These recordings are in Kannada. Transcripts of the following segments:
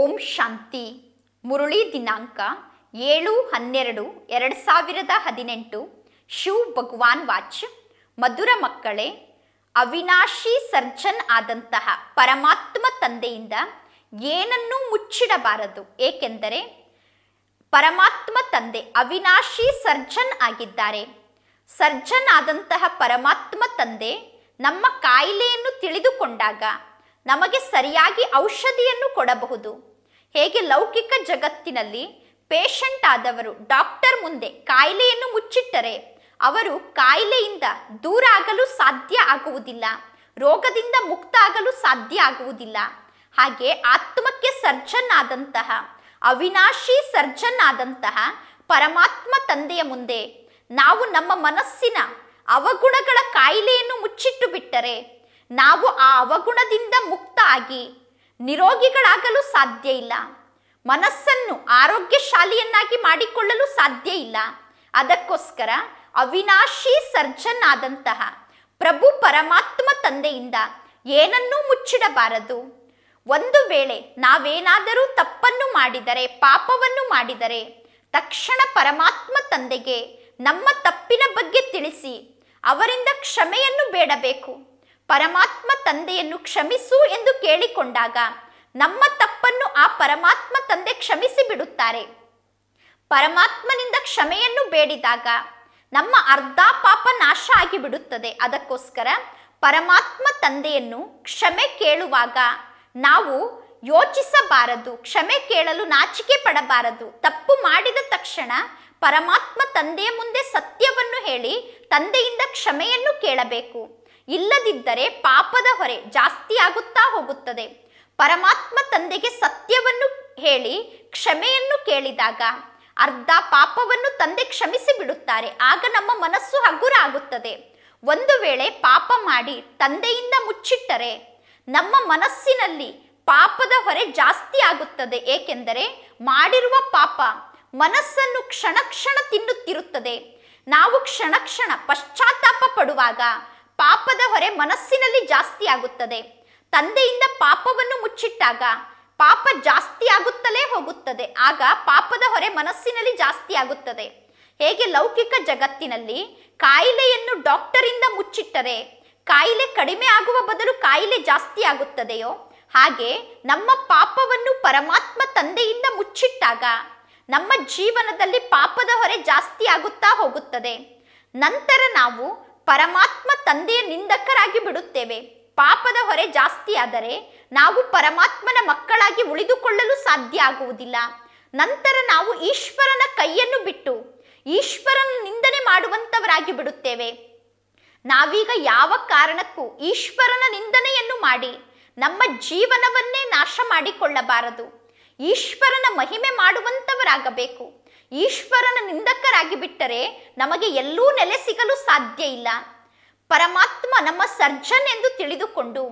ಓಂ ಶಾಂತಿ ಮುರುಳಿ ದಿನಾಂಕ ಏಳು ಹನ್ನೆರಡು ಎರಡು ಸಾವಿರದ ಹದಿನೆಂಟು ಶಿವ್ ಭಗವಾನ್ ವಾಚ್ ಮಧುರ ಮಕ್ಕಳೇ ಅವಿನಾಶಿ ಸರ್ಜನ್ ಆದಂತಹ ಪರಮಾತ್ಮ ತಂದೆಯಿಂದ ಏನನ್ನೂ ಮುಚ್ಚಿಡಬಾರದು ಏಕೆಂದರೆ ಪರಮಾತ್ಮ ತಂದೆ ಅವಿನಾಶಿ ಸರ್ಜನ್ ಆಗಿದ್ದಾರೆ ಸರ್ಜನ್ ಆದಂತಹ ಪರಮಾತ್ಮ ತಂದೆ ನಮ್ಮ ಕಾಯಿಲೆಯನ್ನು ತಿಳಿದುಕೊಂಡಾಗ ನಮಗೆ ಸರಿಯಾಗಿ ಔಷಧಿಯನ್ನು ಕೊಡಬಹುದು ಹೇಗೆ ಲೌಕಿಕ ಜಗತ್ತಿನಲ್ಲಿ ಪೇಷಂಟ್ ಆದವರು ಡಾಕ್ಟರ್ ಮುಂದೆ ಕಾಯಿಲೆಯನ್ನು ಮುಚ್ಚಿಟ್ಟರೆ ಅವರು ಕಾಯಿಲೆಯಿಂದ ದೂರ ಆಗಲು ಸಾಧ್ಯ ಆಗುವುದಿಲ್ಲ ರೋಗದಿಂದ ಮುಕ್ತ ಆಗಲು ಸಾಧ್ಯ ಆಗುವುದಿಲ್ಲ ಹಾಗೆ ಆತ್ಮಕ್ಕೆ ಸರ್ಜನ್ ಆದಂತಹ ಅವಿನಾಶಿ ಸರ್ಜನ್ ಆದಂತಹ ಪರಮಾತ್ಮ ತಂದೆಯ ಮುಂದೆ ನಾವು ನಮ್ಮ ಮನಸ್ಸಿನ ಅವಗುಣಗಳ ಕಾಯಿಲೆಯನ್ನು ಮುಚ್ಚಿಟ್ಟು ಬಿಟ್ಟರೆ ನಾವು ಆ ಅವಗುಣದಿಂದ ಮುಕ್ತ ಆಗಿ ನಿರೋಗಿಗಳಾಗಲು ಸಾಧ್ಯ ಇಲ್ಲ ಮನಸ್ಸನ್ನು ಆರೋಗ್ಯಶಾಲಿಯನ್ನಾಗಿ ಮಾಡಿಕೊಳ್ಳಲು ಸಾಧ್ಯ ಇಲ್ಲ ಅದಕ್ಕೋಸ್ಕರ ಅವಿನಾಶಿ ಸರ್ಜನ್ ಆದಂತಹ ಪ್ರಭು ಪರಮಾತ್ಮ ತಂದೆಯಿಂದ ಏನನ್ನೂ ಮುಚ್ಚಿಡಬಾರದು ಒಂದು ವೇಳೆ ನಾವೇನಾದರೂ ತಪ್ಪನ್ನು ಮಾಡಿದರೆ ಪಾಪವನ್ನು ಮಾಡಿದರೆ ತಕ್ಷಣ ಪರಮಾತ್ಮ ತಂದೆಗೆ ನಮ್ಮ ತಪ್ಪಿನ ಬಗ್ಗೆ ತಿಳಿಸಿ ಅವರಿಂದ ಕ್ಷಮೆಯನ್ನು ಬೇಡಬೇಕು ಪರಮಾತ್ಮ ತಂದೆಯನ್ನು ಕ್ಷಮಿಸು ಎಂದು ಕೇಳಿಕೊಂಡಾಗ ನಮ್ಮ ತಪ್ಪನ್ನು ಆ ಪರಮಾತ್ಮ ತಂದೆ ಕ್ಷಮಿಸಿ ಬಿಡುತ್ತಾರೆ ಪರಮಾತ್ಮನಿಂದ ಕ್ಷಮೆಯನ್ನು ಬೇಡಿದಾಗ ನಮ್ಮ ಅರ್ಧ ಪಾಪ ನಾಶ ಆಗಿಬಿಡುತ್ತದೆ ಅದಕ್ಕೋಸ್ಕರ ಪರಮಾತ್ಮ ತಂದೆಯನ್ನು ಕ್ಷಮೆ ಕೇಳುವಾಗ ನಾವು ಯೋಚಿಸಬಾರದು ಕ್ಷಮೆ ಕೇಳಲು ನಾಚಿಕೆ ಪಡಬಾರದು ತಪ್ಪು ಮಾಡಿದ ತಕ್ಷಣ ಪರಮಾತ್ಮ ತಂದೆಯ ಮುಂದೆ ಸತ್ಯವನ್ನು ಹೇಳಿ ತಂದೆಯಿಂದ ಕ್ಷಮೆಯನ್ನು ಕೇಳಬೇಕು ಇಲ್ಲದಿದ್ದರೆ ಪಾಪದ ಹೊರೆ ಜಾಸ್ತಿ ಆಗುತ್ತಾ ಹೋಗುತ್ತದೆ ಪರಮಾತ್ಮ ತಂದೆಗೆ ಸತ್ಯವನ್ನು ಹೇಳಿ ಕ್ಷಮೆಯನ್ನು ಕೇಳಿದಾಗ ಅರ್ಧ ಪಾಪವನ್ನು ತಂದೆ ಕ್ಷಮಿಸಿ ಬಿಡುತ್ತಾರೆ ಆಗ ನಮ್ಮ ಮನಸ್ಸು ಹಗುರ ಆಗುತ್ತದೆ ಒಂದು ವೇಳೆ ಪಾಪ ಮಾಡಿ ತಂದೆಯಿಂದ ಮುಚ್ಚಿಟ್ಟರೆ ನಮ್ಮ ಮನಸ್ಸಿನಲ್ಲಿ ಪಾಪದ ಹೊರೆ ಜಾಸ್ತಿ ಆಗುತ್ತದೆ ಏಕೆಂದರೆ ಮಾಡಿರುವ ಪಾಪ ಮನಸ್ಸನ್ನು ಕ್ಷಣ ಕ್ಷಣ ತಿನ್ನುತ್ತಿರುತ್ತದೆ ನಾವು ಕ್ಷಣ ಕ್ಷಣ ಪಶ್ಚಾತ್ತಾಪ ಪಡುವಾಗ ಪಾಪದ ಹೊರೆ ಮನಸ್ಸಿನಲ್ಲಿ ಜಾಸ್ತಿ ಆಗುತ್ತದೆ ತಂದೆಯಿಂದ ಪಾಪವನ್ನು ಮುಚ್ಚಿಟ್ಟಾಗ ಪಾಪ ಜಾಸ್ತಿ ಆಗುತ್ತಲೇ ಹೋಗುತ್ತದೆ ಆಗ ಪಾಪದ ಹೊರೆ ಮನಸ್ಸಿನಲ್ಲಿ ಜಾಸ್ತಿ ಆಗುತ್ತದೆ ಹೇಗೆ ಲೌಕಿಕ ಜಗತ್ತಿನಲ್ಲಿ ಕಾಯಿಲೆಯನ್ನು ಡಾಕ್ಟರಿಂದ ಮುಚ್ಚಿಟ್ಟರೆ ಕಾಯಿಲೆ ಕಡಿಮೆ ಆಗುವ ಬದಲು ಕಾಯಿಲೆ ಜಾಸ್ತಿ ಆಗುತ್ತದೆಯೋ ಹಾಗೆ ನಮ್ಮ ಪಾಪವನ್ನು ಪರಮಾತ್ಮ ತಂದೆಯಿಂದ ಮುಚ್ಚಿಟ್ಟಾಗ ನಮ್ಮ ಜೀವನದಲ್ಲಿ ಪಾಪದ ಹೊರೆ ಜಾಸ್ತಿ ಆಗುತ್ತಾ ಹೋಗುತ್ತದೆ ನಂತರ ನಾವು ಪರಮಾತ್ಮ ತಂದೆಯ ನಿಂದಕರಾಗಿ ಬಿಡುತ್ತೇವೆ ಪಾಪದ ಹೊರೆ ಜಾಸ್ತಿಯಾದರೆ ನಾವು ಪರಮಾತ್ಮನ ಮಕ್ಕಳಾಗಿ ಉಳಿದುಕೊಳ್ಳಲು ಸಾಧ್ಯ ಆಗುವುದಿಲ್ಲ ನಂತರ ನಾವು ಈಶ್ವರನ ಕೈಯನ್ನು ಬಿಟ್ಟು ಈಶ್ವರನ ನಿಂದನೆ ಮಾಡುವಂತವರಾಗಿ ಬಿಡುತ್ತೇವೆ ನಾವೀಗ ಯಾವ ಕಾರಣಕ್ಕೂ ಈಶ್ವರನ ನಿಂದನೆಯನ್ನು ಮಾಡಿ ನಮ್ಮ ಜೀವನವನ್ನೇ ನಾಶ ಮಾಡಿಕೊಳ್ಳಬಾರದು ಈಶ್ವರನ ಮಹಿಮೆ ಮಾಡುವಂತವರಾಗಬೇಕು ಈಶ್ವರನ ನಿಂದಕರಾಗಿ ಬಿಟ್ಟರೆ ನಮಗೆ ಎಲ್ಲೂ ನೆಲೆ ಸಿಗಲು ಸಾಧ್ಯ ಇಲ್ಲ ಪರಮಾತ್ಮ ನಮ್ಮ ಸರ್ಜನ್ ಎಂದು ತಿಳಿದುಕೊಂಡು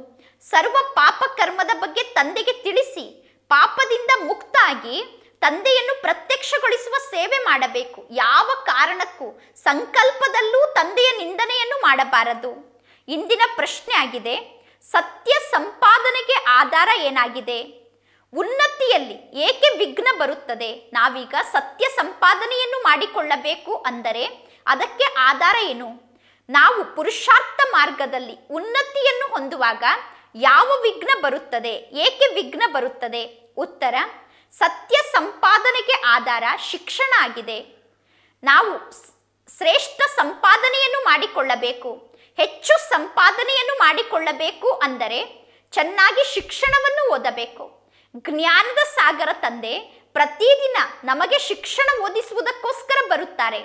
ಸರ್ವ ಪಾಪ ಕರ್ಮದ ಬಗ್ಗೆ ತಂದೆಗೆ ತಿಳಿಸಿ ಪಾಪದಿಂದ ಮುಕ್ತಾಗಿ ತಂದೆಯನ್ನು ಪ್ರತ್ಯಕ್ಷಗೊಳಿಸುವ ಸೇವೆ ಮಾಡಬೇಕು ಯಾವ ಕಾರಣಕ್ಕೂ ಸಂಕಲ್ಪದಲ್ಲೂ ತಂದೆಯ ನಿಂದನೆಯನ್ನು ಮಾಡಬಾರದು ಇಂದಿನ ಪ್ರಶ್ನೆ ಆಗಿದೆ ಸತ್ಯ ಸಂಪಾದನೆಗೆ ಆಧಾರ ಏನಾಗಿದೆ ಉನ್ನತಿಯಲ್ಲಿ ಏಕೆ ವಿಘ್ನ ಬರುತ್ತದೆ ನಾವೀಗ ಸತ್ಯ ಸಂಪಾದನೆಯನ್ನು ಮಾಡಿಕೊಳ್ಳಬೇಕು ಅಂದರೆ ಅದಕ್ಕೆ ಆಧಾರ ಏನು ನಾವು ಪುರುಷಾರ್ಥ ಮಾರ್ಗದಲ್ಲಿ ಉನ್ನತಿಯನ್ನು ಹೊಂದುವಾಗ ಯಾವ ವಿಘ್ನ ಬರುತ್ತದೆ ಏಕೆ ವಿಘ್ನ ಬರುತ್ತದೆ ಉತ್ತರ ಸತ್ಯ ಸಂಪಾದನೆಗೆ ಆಧಾರ ಶಿಕ್ಷಣ ಆಗಿದೆ ನಾವು ಶ್ರೇಷ್ಠ ಸಂಪಾದನೆಯನ್ನು ಮಾಡಿಕೊಳ್ಳಬೇಕು ಹೆಚ್ಚು ಸಂಪಾದನೆಯನ್ನು ಮಾಡಿಕೊಳ್ಳಬೇಕು ಅಂದರೆ ಚೆನ್ನಾಗಿ ಶಿಕ್ಷಣವನ್ನು ಓದಬೇಕು ಜ್ಞಾನದ ಸಾಗರ ತಂದೆ ಪ್ರತಿದಿನ ನಮಗೆ ಶಿಕ್ಷಣ ಓದಿಸುವುದಕ್ಕೋಸ್ಕರ ಬರುತ್ತಾರೆ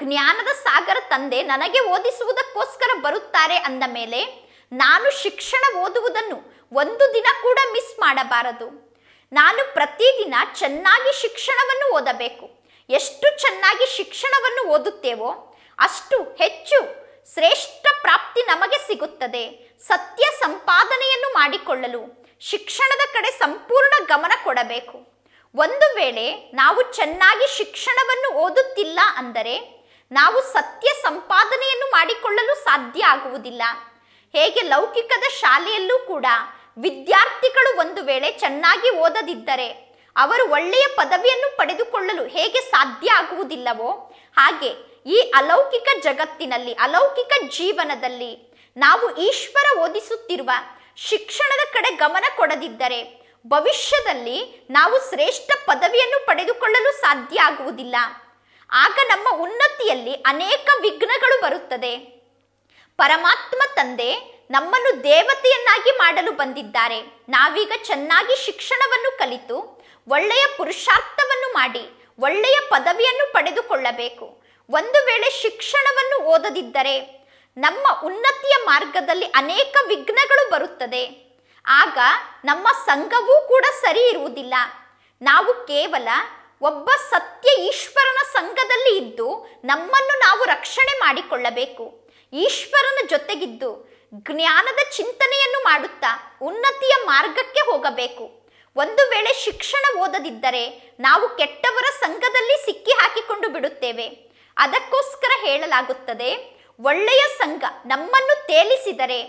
ಜ್ಞಾನದ ಸಾಗರ ತಂದೆ ನನಗೆ ಓದಿಸುವುದಕ್ಕೋಸ್ಕರ ಬರುತ್ತಾರೆ ಅಂದ ಮೇಲೆ ನಾನು ಶಿಕ್ಷಣ ಓದುವುದನ್ನು ಒಂದು ದಿನ ಕೂಡ ಮಿಸ್ ಮಾಡಬಾರದು ನಾನು ಪ್ರತಿದಿನ ಚೆನ್ನಾಗಿ ಶಿಕ್ಷಣವನ್ನು ಓದಬೇಕು ಎಷ್ಟು ಚೆನ್ನಾಗಿ ಶಿಕ್ಷಣವನ್ನು ಓದುತ್ತೇವೋ ಅಷ್ಟು ಹೆಚ್ಚು ಶ್ರೇಷ್ಠ ಪ್ರಾಪ್ತಿ ನಮಗೆ ಸಿಗುತ್ತದೆ ಸತ್ಯ ಸಂಪಾದನೆಯನ್ನು ಮಾಡಿಕೊಳ್ಳಲು ಶಿಕ್ಷಣದ ಕಡೆ ಸಂಪೂರ್ಣ ಗಮನ ಕೊಡಬೇಕು ಒಂದು ವೇಳೆ ನಾವು ಚೆನ್ನಾಗಿ ಶಿಕ್ಷಣವನ್ನು ಓದುತ್ತಿಲ್ಲ ಅಂದರೆ ನಾವು ಸತ್ಯ ಸಂಪಾದನೆಯನ್ನು ಮಾಡಿಕೊಳ್ಳಲು ಸಾಧ್ಯ ಆಗುವುದಿಲ್ಲ ಹೇಗೆ ಲೌಕಿಕದ ಶಾಲೆಯಲ್ಲೂ ಕೂಡ ವಿದ್ಯಾರ್ಥಿಗಳು ಒಂದು ವೇಳೆ ಚೆನ್ನಾಗಿ ಓದದಿದ್ದರೆ ಅವರು ಒಳ್ಳೆಯ ಪದವಿಯನ್ನು ಪಡೆದುಕೊಳ್ಳಲು ಹೇಗೆ ಸಾಧ್ಯ ಆಗುವುದಿಲ್ಲವೋ ಹಾಗೆ ಈ ಅಲೌಕಿಕ ಜಗತ್ತಿನಲ್ಲಿ ಅಲೌಕಿಕ ಜೀವನದಲ್ಲಿ ನಾವು ಈಶ್ವರ ಓದಿಸುತ್ತಿರುವ ಶಿಕ್ಷಣದ ಕಡೆ ಗಮನ ಕೊಡದಿದ್ದರೆ ಭವಿಷ್ಯದಲ್ಲಿ ನಾವು ಶ್ರೇಷ್ಠ ಪದವಿಯನ್ನು ಪಡೆದುಕೊಳ್ಳಲು ಸಾಧ್ಯ ಆಗುವುದಿಲ್ಲ ಆಗ ನಮ್ಮ ಉನ್ನತಿಯಲ್ಲಿ ಅನೇಕ ವಿಘ್ನಗಳು ಬರುತ್ತದೆ ಪರಮಾತ್ಮ ತಂದೆ ನಮ್ಮನ್ನು ದೇವತೆಯನ್ನಾಗಿ ಮಾಡಲು ಬಂದಿದ್ದಾರೆ ನಾವೀಗ ಚೆನ್ನಾಗಿ ಶಿಕ್ಷಣವನ್ನು ಕಲಿತು ಒಳ್ಳೆಯ ಪುರುಷಾರ್ಥವನ್ನು ಮಾಡಿ ಒಳ್ಳೆಯ ಪದವಿಯನ್ನು ಪಡೆದುಕೊಳ್ಳಬೇಕು ಒಂದು ವೇಳೆ ಶಿಕ್ಷಣವನ್ನು ಓದದಿದ್ದರೆ ನಮ್ಮ ಉನ್ನತಿಯ ಮಾರ್ಗದಲ್ಲಿ ಅನೇಕ ವಿಘ್ನಗಳು ಬರುತ್ತದೆ ಆಗ ನಮ್ಮ ಸಂಘವೂ ಕೂಡ ಸರಿ ಇರುವುದಿಲ್ಲ ನಾವು ಕೇವಲ ಒಬ್ಬ ಸತ್ಯ ಈಶ್ವರನ ಸಂಘದಲ್ಲಿ ಇದ್ದು ನಮ್ಮನ್ನು ನಾವು ರಕ್ಷಣೆ ಮಾಡಿಕೊಳ್ಳಬೇಕು ಈಶ್ವರನ ಜೊತೆಗಿದ್ದು ಜ್ಞಾನದ ಚಿಂತನೆಯನ್ನು ಮಾಡುತ್ತಾ ಉನ್ನತಿಯ ಮಾರ್ಗಕ್ಕೆ ಹೋಗಬೇಕು ಒಂದು ವೇಳೆ ಶಿಕ್ಷಣ ಓದದಿದ್ದರೆ ನಾವು ಕೆಟ್ಟವರ ಸಂಘದಲ್ಲಿ ಸಿಕ್ಕಿ ಹಾಕಿಕೊಂಡು ಬಿಡುತ್ತೇವೆ ಅದಕ್ಕೋಸ್ಕರ ಹೇಳಲಾಗುತ್ತದೆ ಒಳ್ಳೆಯ ಸಂಘ ನಮ್ಮನ್ನು ತೇಲಿಸಿದರೆ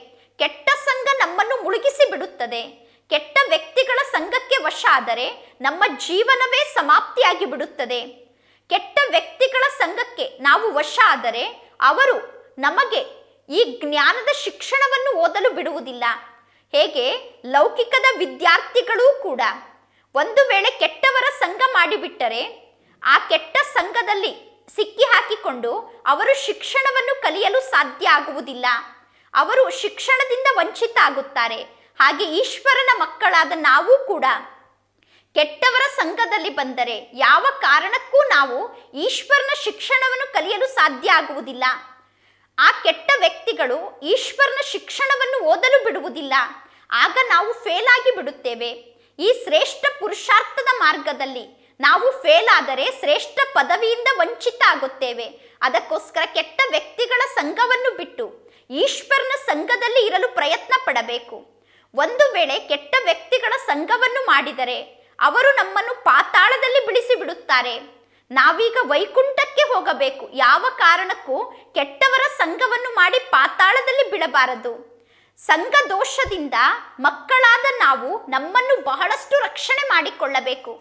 ಕೆಟ್ಟ ಸಂಘ ನಮ್ಮನ್ನು ಮುಳುಗಿಸಿ ಬಿಡುತ್ತದೆ ಕೆಟ್ಟ ವ್ಯಕ್ತಿಗಳ ಸಂಘಕ್ಕೆ ವಶ ಆದರೆ ನಮ್ಮ ಜೀವನವೇ ಸಮಾಪ್ತಿಯಾಗಿ ಬಿಡುತ್ತದೆ ಕೆಟ್ಟ ವ್ಯಕ್ತಿಗಳ ಸಂಘಕ್ಕೆ ನಾವು ವಶ ಆದರೆ ಅವರು ನಮಗೆ ಈ ಜ್ಞಾನದ ಶಿಕ್ಷಣವನ್ನು ಓದಲು ಬಿಡುವುದಿಲ್ಲ ಹೇಗೆ ಲೌಕಿಕದ ವಿದ್ಯಾರ್ಥಿಗಳೂ ಕೂಡ ಒಂದು ವೇಳೆ ಕೆಟ್ಟವರ ಸಂಘ ಮಾಡಿಬಿಟ್ಟರೆ ಆ ಕೆಟ್ಟ ಸಂಘದಲ್ಲಿ ಸಿಕ್ಕಿ ಹಾಕಿಕೊಂಡು ಅವರು ಶಿಕ್ಷಣವನ್ನು ಕಲಿಯಲು ಸಾಧ್ಯ ಆಗುವುದಿಲ್ಲ ಅವರು ಶಿಕ್ಷಣದಿಂದ ವಂಚಿತ ಆಗುತ್ತಾರೆ ಹಾಗೆ ಈಶ್ವರನ ಮಕ್ಕಳಾದ ನಾವು ಕೂಡ ಕೆಟ್ಟವರ ಸಂಘದಲ್ಲಿ ಬಂದರೆ ಯಾವ ಕಾರಣಕ್ಕೂ ನಾವು ಈಶ್ವರನ ಶಿಕ್ಷಣವನ್ನು ಕಲಿಯಲು ಸಾಧ್ಯ ಆಗುವುದಿಲ್ಲ ಆ ಕೆಟ್ಟ ವ್ಯಕ್ತಿಗಳು ಈಶ್ವರನ ಶಿಕ್ಷಣವನ್ನು ಓದಲು ಬಿಡುವುದಿಲ್ಲ ಆಗ ನಾವು ಫೇಲ್ ಆಗಿ ಬಿಡುತ್ತೇವೆ ಈ ಶ್ರೇಷ್ಠ ಪುರುಷಾರ್ಥದ ಮಾರ್ಗದಲ್ಲಿ ನಾವು ಫೇಲ್ ಆದರೆ ಶ್ರೇಷ್ಠ ಪದವಿಯಿಂದ ವಂಚಿತ ಆಗುತ್ತೇವೆ ಅದಕ್ಕೋಸ್ಕರ ಕೆಟ್ಟ ವ್ಯಕ್ತಿಗಳ ಸಂಘವನ್ನು ಬಿಟ್ಟು ಈಶ್ವರನ ಸಂಘದಲ್ಲಿ ಇರಲು ಪ್ರಯತ್ನ ಪಡಬೇಕು ಒಂದು ವೇಳೆ ಕೆಟ್ಟ ವ್ಯಕ್ತಿಗಳ ಸಂಘವನ್ನು ಮಾಡಿದರೆ ಅವರು ನಮ್ಮನ್ನು ಪಾತಾಳದಲ್ಲಿ ಬಿಡಿಸಿ ಬಿಡುತ್ತಾರೆ ನಾವೀಗ ವೈಕುಂಠಕ್ಕೆ ಹೋಗಬೇಕು ಯಾವ ಕಾರಣಕ್ಕೂ ಕೆಟ್ಟವರ ಸಂಘವನ್ನು ಮಾಡಿ ಪಾತಾಳದಲ್ಲಿ ಬಿಡಬಾರದು ಸಂಘ ದೋಷದಿಂದ ಮಕ್ಕಳಾದ ನಾವು ನಮ್ಮನ್ನು ಬಹಳಷ್ಟು ರಕ್ಷಣೆ ಮಾಡಿಕೊಳ್ಳಬೇಕು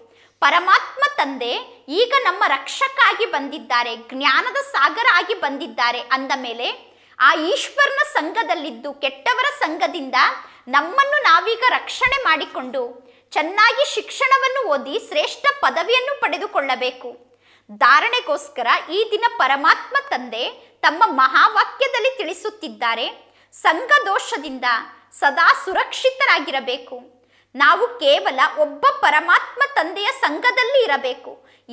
ಪರಮಾತ್ಮ ತಂದೆ ಈಗ ನಮ್ಮ ರಕ್ಷಕಾಗಿ ಬಂದಿದ್ದಾರೆ ಜ್ಞಾನದ ಸಾಗರ ಆಗಿ ಬಂದಿದ್ದಾರೆ ಅಂದ ಮೇಲೆ ಆ ಈಶ್ವರನ ಸಂಘದಲ್ಲಿದ್ದು ಕೆಟ್ಟವರ ಸಂಘದಿಂದ ನಮ್ಮನ್ನು ನಾವೀಗ ರಕ್ಷಣೆ ಮಾಡಿಕೊಂಡು ಚೆನ್ನಾಗಿ ಶಿಕ್ಷಣವನ್ನು ಓದಿ ಶ್ರೇಷ್ಠ ಪದವಿಯನ್ನು ಪಡೆದುಕೊಳ್ಳಬೇಕು ಧಾರಣೆಗೋಸ್ಕರ ಈ ದಿನ ಪರಮಾತ್ಮ ತಂದೆ ತಮ್ಮ ಮಹಾವಾಕ್ಯದಲ್ಲಿ ತಿಳಿಸುತ್ತಿದ್ದಾರೆ ಸಂಘ ದೋಷದಿಂದ ಸದಾ ಸುರಕ್ಷಿತರಾಗಿರಬೇಕು ನಾವು ಕೇವಲ ಒಬ್ಬ ಪರಮಾತ್ಮ ತಂದೆಯ ಸಂಘದಲ್ಲಿ ಇರಬೇಕು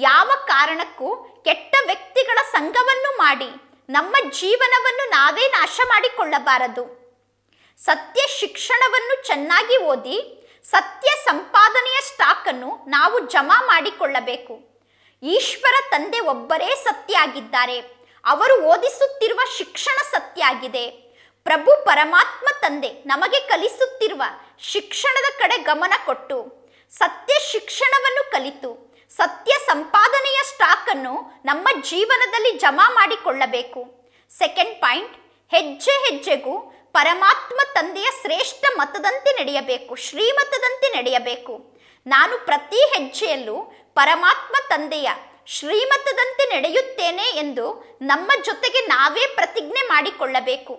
ಯಾವ ಕಾರಣಕ್ಕೂ ಕೆಟ್ಟ ವ್ಯಕ್ತಿಗಳ ಸಂಘವನ್ನು ಮಾಡಿ ನಮ್ಮ ಜೀವನವನ್ನು ನಾವೇ ನಾಶ ಮಾಡಿಕೊಳ್ಳಬಾರದು ಸತ್ಯ ಶಿಕ್ಷಣವನ್ನು ಚೆನ್ನಾಗಿ ಓದಿ ಸತ್ಯ ಸಂಪಾದನೆಯ ಸ್ಟಾಕನ್ನು ನಾವು ಜಮಾ ಮಾಡಿಕೊಳ್ಳಬೇಕು ಈಶ್ವರ ತಂದೆ ಒಬ್ಬರೇ ಸತ್ಯ ಆಗಿದ್ದಾರೆ ಅವರು ಓದಿಸುತ್ತಿರುವ ಶಿಕ್ಷಣ ಸತ್ಯ ಆಗಿದೆ ಪ್ರಭು ಪರಮಾತ್ಮ ತಂದೆ ನಮಗೆ ಕಲಿಸುತ್ತಿರುವ ಶಿಕ್ಷಣದ ಕಡೆ ಗಮನ ಕೊಟ್ಟು ಸತ್ಯ ಶಿಕ್ಷಣವನ್ನು ಕಲಿತು ಸತ್ಯ ಸಂಪಾದನೆಯ ಸ್ಟಾಕನ್ನು ನಮ್ಮ ಜೀವನದಲ್ಲಿ ಜಮಾ ಮಾಡಿಕೊಳ್ಳಬೇಕು ಸೆಕೆಂಡ್ ಪಾಯಿಂಟ್ ಹೆಜ್ಜೆ ಹೆಜ್ಜೆಗೂ ಪರಮಾತ್ಮ ತಂದೆಯ ಶ್ರೇಷ್ಠ ಮತದಂತೆ ನಡೆಯಬೇಕು ಶ್ರೀಮತದಂತೆ ನಡೆಯಬೇಕು ನಾನು ಪ್ರತಿ ಹೆಜ್ಜೆಯಲ್ಲೂ ಪರಮಾತ್ಮ ತಂದೆಯ ಶ್ರೀಮತದಂತೆ ನಡೆಯುತ್ತೇನೆ ಎಂದು ನಮ್ಮ ಜೊತೆಗೆ ನಾವೇ ಪ್ರತಿಜ್ಞೆ ಮಾಡಿಕೊಳ್ಳಬೇಕು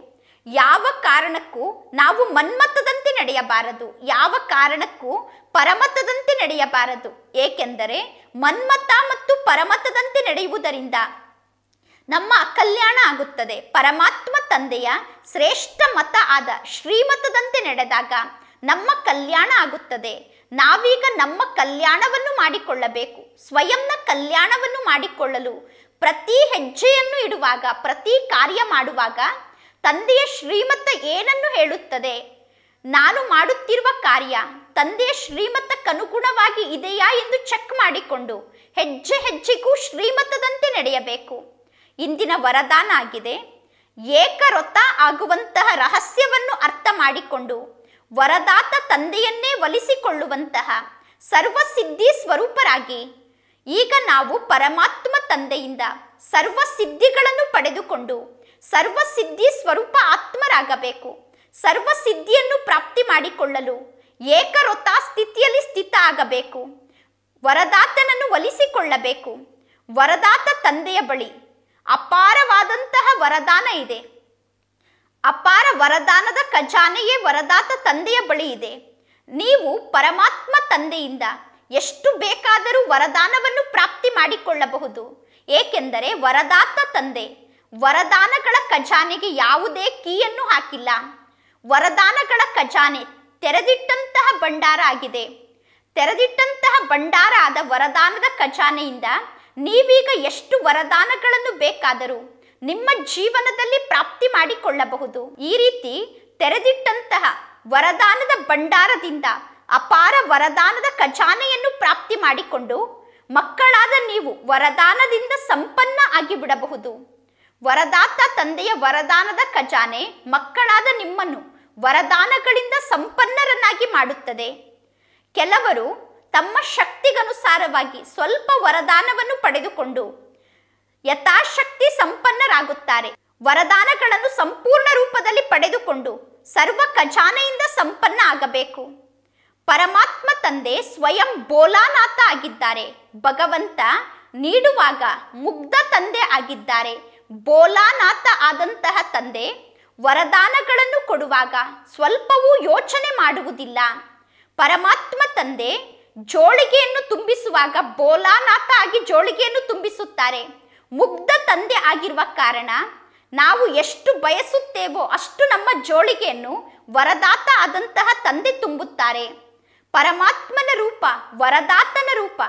ಯಾವ ಕಾರಣಕ್ಕೂ ನಾವು ಮನ್ಮತದಂತೆ ನಡೆಯಬಾರದು ಯಾವ ಕಾರಣಕ್ಕೂ ಪರಮತದಂತೆ ನಡೆಯಬಾರದು ಏಕೆಂದರೆ ಮನ್ಮತ ಮತ್ತು ಪರಮತದಂತೆ ನಡೆಯುವುದರಿಂದ ನಮ್ಮ ಕಲ್ಯಾಣ ಆಗುತ್ತದೆ ಪರಮಾತ್ಮ ತಂದೆಯ ಶ್ರೇಷ್ಠ ಮತ ಆದ ಶ್ರೀಮತದಂತೆ ನಡೆದಾಗ ನಮ್ಮ ಕಲ್ಯಾಣ ಆಗುತ್ತದೆ ನಾವೀಗ ನಮ್ಮ ಕಲ್ಯಾಣವನ್ನು ಮಾಡಿಕೊಳ್ಳಬೇಕು ಸ್ವಯಂನ ಕಲ್ಯಾಣವನ್ನು ಮಾಡಿಕೊಳ್ಳಲು ಪ್ರತಿ ಹೆಜ್ಜೆಯನ್ನು ಇಡುವಾಗ ಪ್ರತಿ ಕಾರ್ಯ ಮಾಡುವಾಗ ತಂದೆಯ ಶ್ರೀಮತ ಏನನ್ನು ಹೇಳುತ್ತದೆ ನಾನು ಮಾಡುತ್ತಿರುವ ಕಾರ್ಯ ತಂದೆಯ ಶ್ರೀಮತಕ್ಕನುಗುಣವಾಗಿ ಇದೆಯಾ ಎಂದು ಚೆಕ್ ಮಾಡಿಕೊಂಡು ಹೆಜ್ಜೆ ಹೆಜ್ಜೆಗೂ ಶ್ರೀಮತದಂತೆ ನಡೆಯಬೇಕು ಇಂದಿನ ವರದಾನ ಆಗಿದೆ ಏಕರೊತ್ತ ಆಗುವಂತಹ ರಹಸ್ಯವನ್ನು ಅರ್ಥ ಮಾಡಿಕೊಂಡು ವರದಾತ ತಂದೆಯನ್ನೇ ಒಲಿಸಿಕೊಳ್ಳುವಂತಹ ಸರ್ವಸಿದ್ಧಿ ಸ್ವರೂಪರಾಗಿ ಈಗ ನಾವು ಪರಮಾತ್ಮ ತಂದೆಯಿಂದ ಸರ್ವಸಿದ್ಧಿಗಳನ್ನು ಪಡೆದುಕೊಂಡು ಸರ್ವಸಿದ್ಧಿ ಸ್ವರೂಪ ಆತ್ಮರಾಗಬೇಕು ಸರ್ವಸಿದ್ಧಿಯನ್ನು ಪ್ರಾಪ್ತಿ ಮಾಡಿಕೊಳ್ಳಲು ಏಕರೊತ ಸ್ಥಿತಿಯಲ್ಲಿ ಸ್ಥಿತ ಆಗಬೇಕು ವರದಾತನನ್ನು ಒಲಿಸಿಕೊಳ್ಳಬೇಕು ವರದಾತ ತಂದೆಯ ಬಳಿ ಅಪಾರವಾದಂತಹ ವರದಾನ ಇದೆ ಅಪಾರ ವರದಾನದ ಖಜಾನೆಯೇ ವರದಾತ ತಂದೆಯ ಬಳಿ ಇದೆ ನೀವು ಪರಮಾತ್ಮ ತಂದೆಯಿಂದ ಎಷ್ಟು ಬೇಕಾದರೂ ವರದಾನವನ್ನು ಪ್ರಾಪ್ತಿ ಮಾಡಿಕೊಳ್ಳಬಹುದು ಏಕೆಂದರೆ ವರದಾತ ತಂದೆ ವರದಾನಗಳ ಖಜಾನೆಗೆ ಯಾವುದೇ ಕೀಯನ್ನು ಹಾಕಿಲ್ಲ ವರದಾನಗಳ ಖಜಾನೆ ತೆರೆದಿಟ್ಟಂತಹ ಭಂಡಾರ ಆಗಿದೆ ತೆರೆದಿಟ್ಟಂತಹ ಭಂಡಾರ ಆದ ವರದಾನದ ಖಜಾನೆಯಿಂದ ನೀವೀಗ ಎಷ್ಟು ವರದಾನಗಳನ್ನು ಬೇಕಾದರೂ ನಿಮ್ಮ ಜೀವನದಲ್ಲಿ ಪ್ರಾಪ್ತಿ ಮಾಡಿಕೊಳ್ಳಬಹುದು ಈ ರೀತಿ ತೆರೆದಿಟ್ಟಂತಹ ವರದಾನದ ಭಂಡಾರದಿಂದ ಅಪಾರ ವರದಾನದ ಖಜಾನೆಯನ್ನು ಪ್ರಾಪ್ತಿ ಮಾಡಿಕೊಂಡು ಮಕ್ಕಳಾದ ನೀವು ವರದಾನದಿಂದ ಸಂಪನ್ನ ಆಗಿಬಿಡಬಹುದು ವರದಾತ ತಂದೆಯ ವರದಾನದ ಖಜಾನೆ ಮಕ್ಕಳಾದ ನಿಮ್ಮನ್ನು ವರದಾನಗಳಿಂದ ಸಂಪನ್ನರನ್ನಾಗಿ ಮಾಡುತ್ತದೆ ಕೆಲವರು ತಮ್ಮ ಶಕ್ತಿಗನುಸಾರವಾಗಿ ಸ್ವಲ್ಪ ವರದಾನವನ್ನು ಪಡೆದುಕೊಂಡು ಯಥಾಶಕ್ತಿ ಸಂಪನ್ನರಾಗುತ್ತಾರೆ ವರದಾನಗಳನ್ನು ಸಂಪೂರ್ಣ ರೂಪದಲ್ಲಿ ಪಡೆದುಕೊಂಡು ಸರ್ವ ಖಜಾನೆಯಿಂದ ಸಂಪನ್ನ ಆಗಬೇಕು ಪರಮಾತ್ಮ ತಂದೆ ಸ್ವಯಂ ಬೋಲಾನಾಥ ಆಗಿದ್ದಾರೆ ಭಗವಂತ ನೀಡುವಾಗ ಮುಗ್ಧ ತಂದೆ ಆಗಿದ್ದಾರೆ ಬೋಲಾನಾಥ ಆದಂತಹ ತಂದೆ ವರದಾನಗಳನ್ನು ಕೊಡುವಾಗ ಸ್ವಲ್ಪವೂ ಯೋಚನೆ ಮಾಡುವುದಿಲ್ಲ ಪರಮಾತ್ಮ ತಂದೆ ಜೋಳಿಗೆಯನ್ನು ತುಂಬಿಸುವಾಗ ಬೋಲಾನಾಥ ಆಗಿ ಜೋಳಿಗೆಯನ್ನು ತುಂಬಿಸುತ್ತಾರೆ ಮುಗ್ಧ ತಂದೆ ಆಗಿರುವ ಕಾರಣ ನಾವು ಎಷ್ಟು ಬಯಸುತ್ತೇವೋ ಅಷ್ಟು ನಮ್ಮ ಜೋಳಿಗೆಯನ್ನು ವರದಾತ ಆದಂತಹ ತಂದೆ ತುಂಬುತ್ತಾರೆ ಪರಮಾತ್ಮನ ರೂಪ ವರದಾತನ ರೂಪ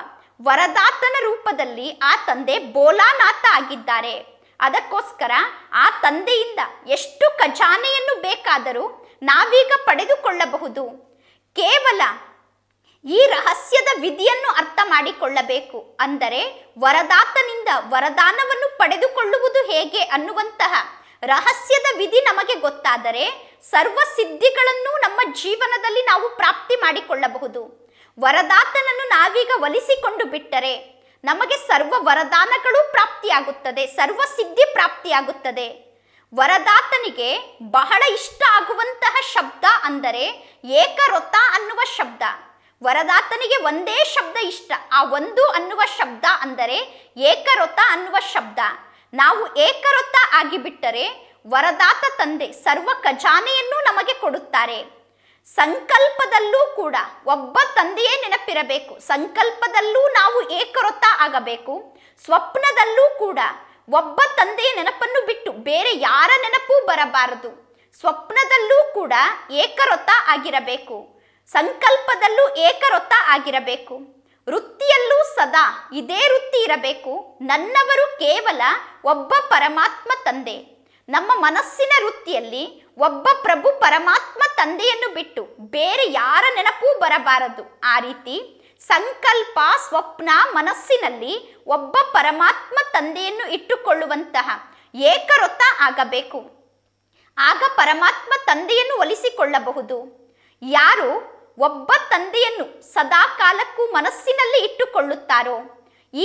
ವರದಾತನ ರೂಪದಲ್ಲಿ ಆ ತಂದೆ ಬೋಲಾನಾಥ ಆಗಿದ್ದಾರೆ ಅದಕ್ಕೋಸ್ಕರ ಆ ತಂದೆಯಿಂದ ಎಷ್ಟು ಖಜಾನೆಯನ್ನು ಬೇಕಾದರೂ ನಾವೀಗ ಪಡೆದುಕೊಳ್ಳಬಹುದು ಕೇವಲ ಈ ರಹಸ್ಯದ ವಿಧಿಯನ್ನು ಅರ್ಥ ಮಾಡಿಕೊಳ್ಳಬೇಕು ಅಂದರೆ ವರದಾತನಿಂದ ವರದಾನವನ್ನು ಪಡೆದುಕೊಳ್ಳುವುದು ಹೇಗೆ ಅನ್ನುವಂತಹ ರಹಸ್ಯದ ವಿಧಿ ನಮಗೆ ಗೊತ್ತಾದರೆ ಸರ್ವ ಸಿದ್ಧಿಗಳನ್ನು ನಮ್ಮ ಜೀವನದಲ್ಲಿ ನಾವು ಪ್ರಾಪ್ತಿ ಮಾಡಿಕೊಳ್ಳಬಹುದು ವರದಾತನನ್ನು ನಾವೀಗ ಒಲಿಸಿಕೊಂಡು ಬಿಟ್ಟರೆ ನಮಗೆ ಸರ್ವ ವರದಾನಗಳು ಪ್ರಾಪ್ತಿಯಾಗುತ್ತದೆ ಸರ್ವ ಸಿದ್ಧಿ ಪ್ರಾಪ್ತಿಯಾಗುತ್ತದೆ ವರದಾತನಿಗೆ ಬಹಳ ಇಷ್ಟ ಆಗುವಂತಹ ಶಬ್ದ ಅಂದರೆ ಏಕರೊತ ಅನ್ನುವ ಶಬ್ದ ವರದಾತನಿಗೆ ಒಂದೇ ಶಬ್ದ ಇಷ್ಟ ಆ ಒಂದು ಅನ್ನುವ ಶಬ್ದ ಅಂದರೆ ಏಕರೊತ ಅನ್ನುವ ಶಬ್ದ ನಾವು ಏಕರೊತ್ತ ಆಗಿಬಿಟ್ಟರೆ ವರದಾತ ತಂದೆ ಸರ್ವ ಖಜಾನೆಯನ್ನು ನಮಗೆ ಕೊಡುತ್ತಾರೆ ಸಂಕಲ್ಪದಲ್ಲೂ ಕೂಡ ಒಬ್ಬ ತಂದೆಯೇ ನೆನಪಿರಬೇಕು ಸಂಕಲ್ಪದಲ್ಲೂ ನಾವು ಏಕರೊತ್ತ ಆಗಬೇಕು ಸ್ವಪ್ನದಲ್ಲೂ ಕೂಡ ಒಬ್ಬ ತಂದೆಯ ನೆನಪನ್ನು ಬಿಟ್ಟು ಬೇರೆ ಯಾರ ನೆನಪೂ ಬರಬಾರದು ಸ್ವಪ್ನದಲ್ಲೂ ಕೂಡ ಏಕರೊತ್ತ ಆಗಿರಬೇಕು ಸಂಕಲ್ಪದಲ್ಲೂ ಏಕರೊತ್ತ ಆಗಿರಬೇಕು ವೃತ್ತಿಯಲ್ಲೂ ಸದಾ ಇದೇ ವೃತ್ತಿ ಇರಬೇಕು ನನ್ನವರು ಕೇವಲ ಒಬ್ಬ ಪರಮಾತ್ಮ ತಂದೆ ನಮ್ಮ ಮನಸ್ಸಿನ ವೃತ್ತಿಯಲ್ಲಿ ಒಬ್ಬ ಪ್ರಭು ಪರಮಾತ್ಮ ತಂದೆಯನ್ನು ಬಿಟ್ಟು ಬೇರೆ ಯಾರ ನೆನಪೂ ಬರಬಾರದು ಆ ರೀತಿ ಸಂಕಲ್ಪ ಸ್ವಪ್ನ ಮನಸ್ಸಿನಲ್ಲಿ ಒಬ್ಬ ಪರಮಾತ್ಮ ತಂದೆಯನ್ನು ಇಟ್ಟುಕೊಳ್ಳುವಂತಹ ಏಕರೊತ್ತ ಆಗಬೇಕು ಆಗ ಪರಮಾತ್ಮ ತಂದೆಯನ್ನು ಒಲಿಸಿಕೊಳ್ಳಬಹುದು ಯಾರು ಒಬ್ಬ ತಂದೆಯನ್ನು ಸದಾ ಕಾಲಕ್ಕೂ ಮನಸ್ಸಿನಲ್ಲಿ ಇಟ್ಟುಕೊಳ್ಳುತ್ತಾರೋ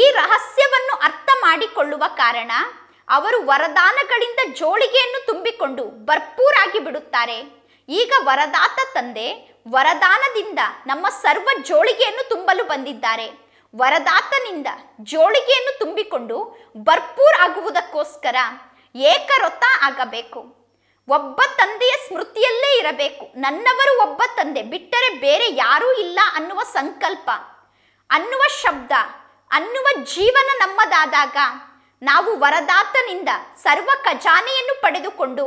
ಈ ರಹಸ್ಯವನ್ನು ಅರ್ಥ ಮಾಡಿಕೊಳ್ಳುವ ಕಾರಣ ಅವರು ವರದಾನಗಳಿಂದ ಜೋಳಿಗೆಯನ್ನು ತುಂಬಿಕೊಂಡು ಭರ್ಪೂರಾಗಿ ಬಿಡುತ್ತಾರೆ ಈಗ ವರದಾತ ತಂದೆ ವರದಾನದಿಂದ ನಮ್ಮ ಸರ್ವ ಜೋಳಿಗೆಯನ್ನು ತುಂಬಲು ಬಂದಿದ್ದಾರೆ ವರದಾತನಿಂದ ಜೋಳಿಗೆಯನ್ನು ತುಂಬಿಕೊಂಡು ಭರ್ಪೂರ್ ಆಗುವುದಕ್ಕೋಸ್ಕರ ಏಕರೊತ್ತ ಆಗಬೇಕು ಒಬ್ಬ ತಂದೆಯ ಸ್ಮೃತಿಯಲ್ಲೇ ಇರಬೇಕು ನನ್ನವರು ಒಬ್ಬ ತಂದೆ ಬಿಟ್ಟರೆ ಬೇರೆ ಯಾರೂ ಇಲ್ಲ ಅನ್ನುವ ಸಂಕಲ್ಪ ಅನ್ನುವ ಶಬ್ದ ಅನ್ನುವ ಜೀವನ ನಮ್ಮದಾದಾಗ ನಾವು ವರದಾತನಿಂದ ಸರ್ವ ಖಜಾನೆಯನ್ನು ಪಡೆದುಕೊಂಡು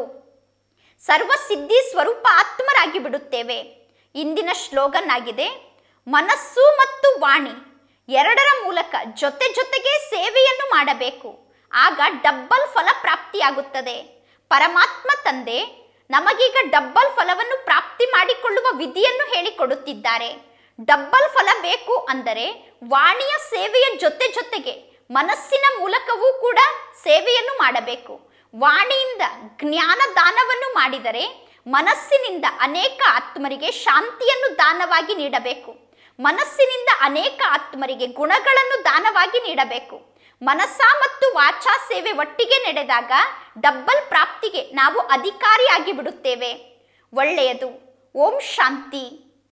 ಸರ್ವ ಸಿದ್ಧಿ ಸ್ವರೂಪ ಆತ್ಮರಾಗಿ ಬಿಡುತ್ತೇವೆ ಇಂದಿನ ಶ್ಲೋಗನ್ ಆಗಿದೆ ಮನಸ್ಸು ಮತ್ತು ವಾಣಿ ಎರಡರ ಮೂಲಕ ಜೊತೆ ಜೊತೆಗೆ ಸೇವೆಯನ್ನು ಮಾಡಬೇಕು ಆಗ ಡಬ್ಬಲ್ ಫಲ ಪ್ರಾಪ್ತಿಯಾಗುತ್ತದೆ ಪರಮಾತ್ಮ ತಂದೆ ನಮಗೀಗ ಡಬ್ಬಲ್ ಫಲವನ್ನು ಪ್ರಾಪ್ತಿ ಮಾಡಿಕೊಳ್ಳುವ ವಿಧಿಯನ್ನು ಹೇಳಿಕೊಡುತ್ತಿದ್ದಾರೆ ಡಬ್ಬಲ್ ಫಲ ಬೇಕು ಅಂದರೆ ವಾಣಿಯ ಸೇವೆಯ ಜೊತೆ ಜೊತೆಗೆ ಮನಸ್ಸಿನ ಮೂಲಕವೂ ಕೂಡ ಸೇವೆಯನ್ನು ಮಾಡಬೇಕು ವಾಣಿಯಿಂದ ಜ್ಞಾನ ದಾನವನ್ನು ಮಾಡಿದರೆ ಮನಸ್ಸಿನಿಂದ ಅನೇಕ ಆತ್ಮರಿಗೆ ಶಾಂತಿಯನ್ನು ದಾನವಾಗಿ ನೀಡಬೇಕು ಮನಸ್ಸಿನಿಂದ ಅನೇಕ ಆತ್ಮರಿಗೆ ಗುಣಗಳನ್ನು ದಾನವಾಗಿ ನೀಡಬೇಕು ಮನಸ್ಸ ಮತ್ತು ವಾಚಾ ಸೇವೆ ಒಟ್ಟಿಗೆ ನಡೆದಾಗ ಡಬ್ಬಲ್ ಪ್ರಾಪ್ತಿಗೆ ನಾವು ಅಧಿಕಾರಿಯಾಗಿ ಬಿಡುತ್ತೇವೆ ಒಳ್ಳೆಯದು ಓಂ ಶಾಂತಿ